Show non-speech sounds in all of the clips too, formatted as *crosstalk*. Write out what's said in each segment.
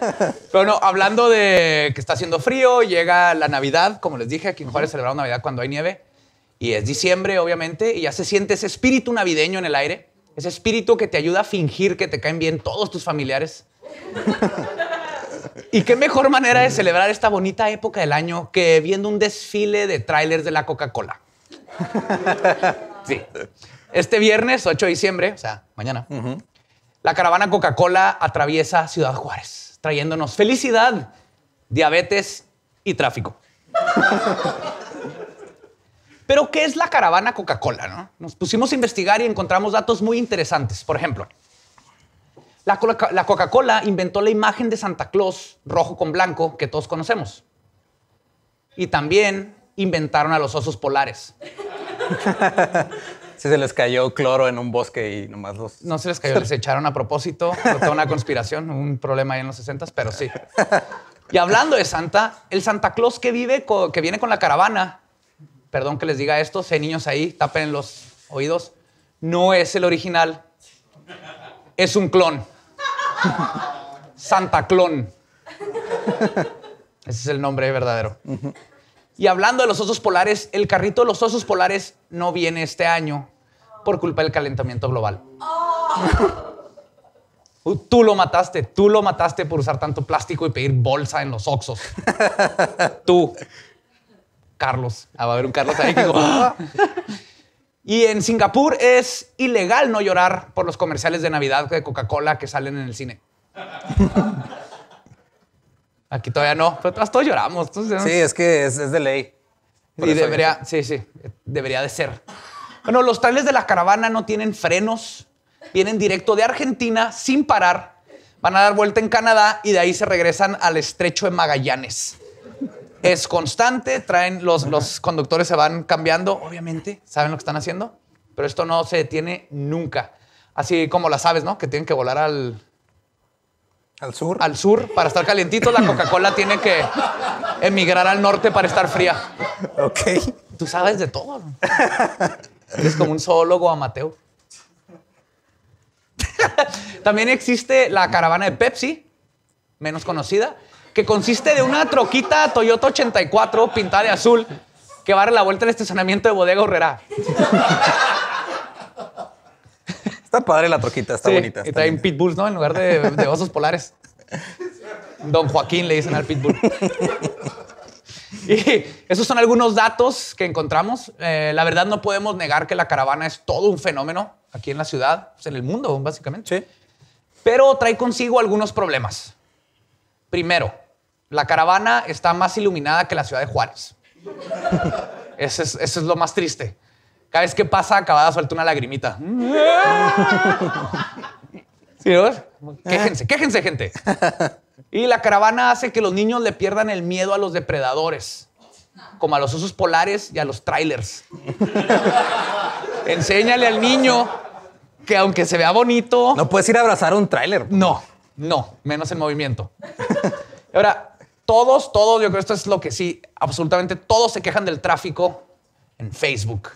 *laughs* Pero no, hablando de que está haciendo frío, llega la Navidad, como les dije, aquí en Juárez celebramos Navidad cuando hay nieve. Y es diciembre, obviamente, y ya se siente ese espíritu navideño en el aire. Ese espíritu que te ayuda a fingir que te caen bien todos tus familiares. *laughs* y qué mejor manera de celebrar esta bonita época del año que viendo un desfile de trailers de la Coca-Cola. sí. Este viernes, 8 de diciembre, o sea, mañana, la caravana Coca-Cola atraviesa Ciudad Juárez trayéndonos felicidad, diabetes y tráfico. Pero, ¿qué es la caravana Coca-Cola? Nos pusimos a investigar y encontramos datos muy interesantes. Por ejemplo, la, la Coca-Cola inventó la imagen de Santa Claus rojo con blanco que todos conocemos. Y también inventaron a los osos polares. *laughs* si se les cayó cloro en un bosque y nomás los... No se les cayó, les echaron a propósito, fue una *laughs* conspiración, un problema ahí en los 60, pero sí. *laughs* Y hablando de Santa, el Santa Claus que vive, que viene con la caravana, perdón que les diga esto, si hay niños ahí, tapen los oídos, no es el original, es un clon. *laughs* Santa Clon. Ese es el nombre verdadero. Y hablando de los osos polares, el carrito de los osos polares no viene este año por culpa del calentamiento global. *laughs* tú lo mataste, tú lo mataste por usar tanto plástico y pedir bolsa en los oxos. *laughs* tú, Carlos. Ah, va a haber un Carlos ahí que digo, ah". *laughs* Y en Singapur es ilegal no llorar por los comerciales de Navidad de Coca-Cola que salen en el cine. Aquí todavía no, pero todos lloramos. Sí, es que es, de ley. y debería, sí, sí, debería de ser. Bueno, los trailers de la caravana no tienen frenos, vienen directo de Argentina sin parar, van a dar vuelta en Canadá y de ahí se regresan al estrecho de Magallanes. Es constante, traen los, los conductores se van cambiando, obviamente, saben lo que están haciendo, pero esto no se detiene nunca. Así como las aves, ¿no? Que tienen que volar al, al sur. Al sur, para estar calientito, la Coca-Cola tiene que emigrar al norte para estar fría. Ok. Tú sabes de todo. Eres como un zoólogo amateur. También existe la caravana de Pepsi, menos conocida, que consiste de una troquita Toyota 84 pintada de azul que va a dar la vuelta al estacionamiento de Bodega Horrera padre la troquita, está bonita. y traen pitbulls, ¿no? En lugar de, de osos polares. Don Joaquín le dicen al pitbull. Y esos son algunos datos que encontramos. Eh, la verdad no podemos negar que la caravana es todo un fenómeno aquí en la ciudad, pues, en el mundo básicamente. Sí. Pero trae consigo algunos problemas. Primero, la caravana está más iluminada que la ciudad de Juárez. *laughs* Ese eso es lo más triste. Cada vez que pasa, acabada suelta una lagrimita. ¿Sí, no? Quéjense, quéjense, gente. Y la caravana hace que los niños le pierdan el miedo a los depredadores, como a los osos polares y a los trailers. Enséñale al niño que aunque se vea bonito... No puedes ir a abrazar un tráiler. No, no, menos en movimiento. Ahora, todos, todos, yo creo que esto es lo que sí, absolutamente todos se quejan del tráfico en Facebook.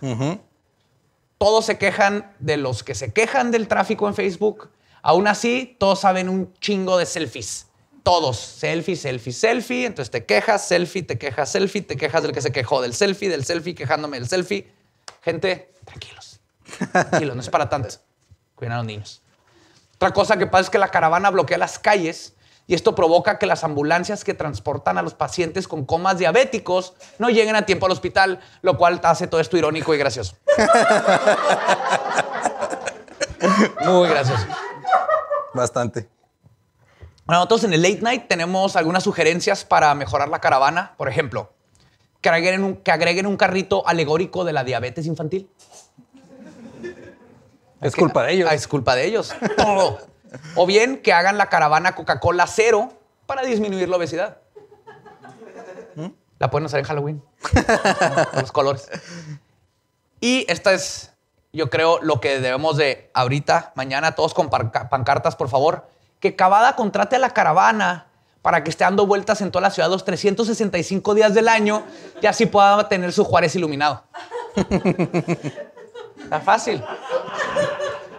Todos se quejan de los que se quejan del tráfico en Facebook. Aún así, todos saben un chingo de selfies. Todos. Selfie, selfie, selfie. Entonces te quejas, selfie, te quejas, selfie, te quejas del que se quejó del selfie, del selfie, quejándome del selfie. Gente, tranquilos. Tranquilos, no es para tantos. Cuiden a los niños. Otra cosa que pasa es que la caravana bloquea las calles y esto provoca que las ambulancias que transportan a los pacientes con comas diabéticos no lleguen a tiempo al hospital, lo cual hace todo esto irónico y gracioso. *laughs* Muy gracioso. Bastante. Bueno, nosotros en el late night tenemos algunas sugerencias para mejorar la caravana. Por ejemplo, que agreguen un, que agreguen un carrito alegórico de la diabetes infantil. Es, culpa de ellos. Ah, es culpa de ellos. *laughs* Todo. O bien que hagan la caravana Coca-Cola cero para disminuir la obesidad. ¿Mm? La pueden usar en Halloween. *laughs* los colores. Y esta es, yo creo, lo que debemos de ahorita, mañana, todos con pancartas, por favor. Que Cavada contrate a la caravana para que esté dando vueltas en toda la ciudad los 365 días del año y así pueda tener su Juárez iluminado. *laughs* Está fácil.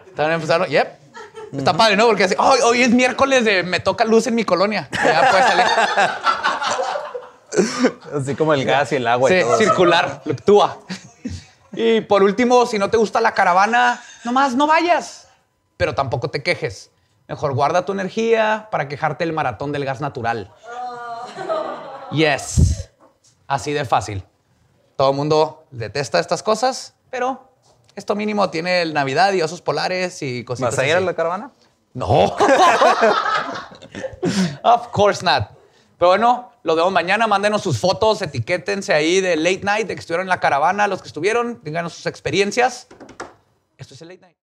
Están empezando. Yep. Está padre, ¿no? Porque hoy es miércoles de me toca luz en mi colonia. Ya pues, salir. *laughs* Así como el gas y el agua. y todo circular, fluctúa. Y por último, si no te gusta la caravana, nomás no vayas, pero tampoco te quejes. Mejor guarda tu energía para quejarte el maratón del gas natural. Oh. Yes. Así de fácil. Todo el mundo detesta estas cosas, pero esto mínimo tiene el Navidad y osos polares y cositas. ¿Vas a en la caravana? No. *laughs* of course not. Pero bueno, lo vemos mañana. Mándenos sus fotos, etiquétense ahí de Late Night, de que estuvieron en la caravana, los que estuvieron, díganos sus experiencias. Esto es el Late Night.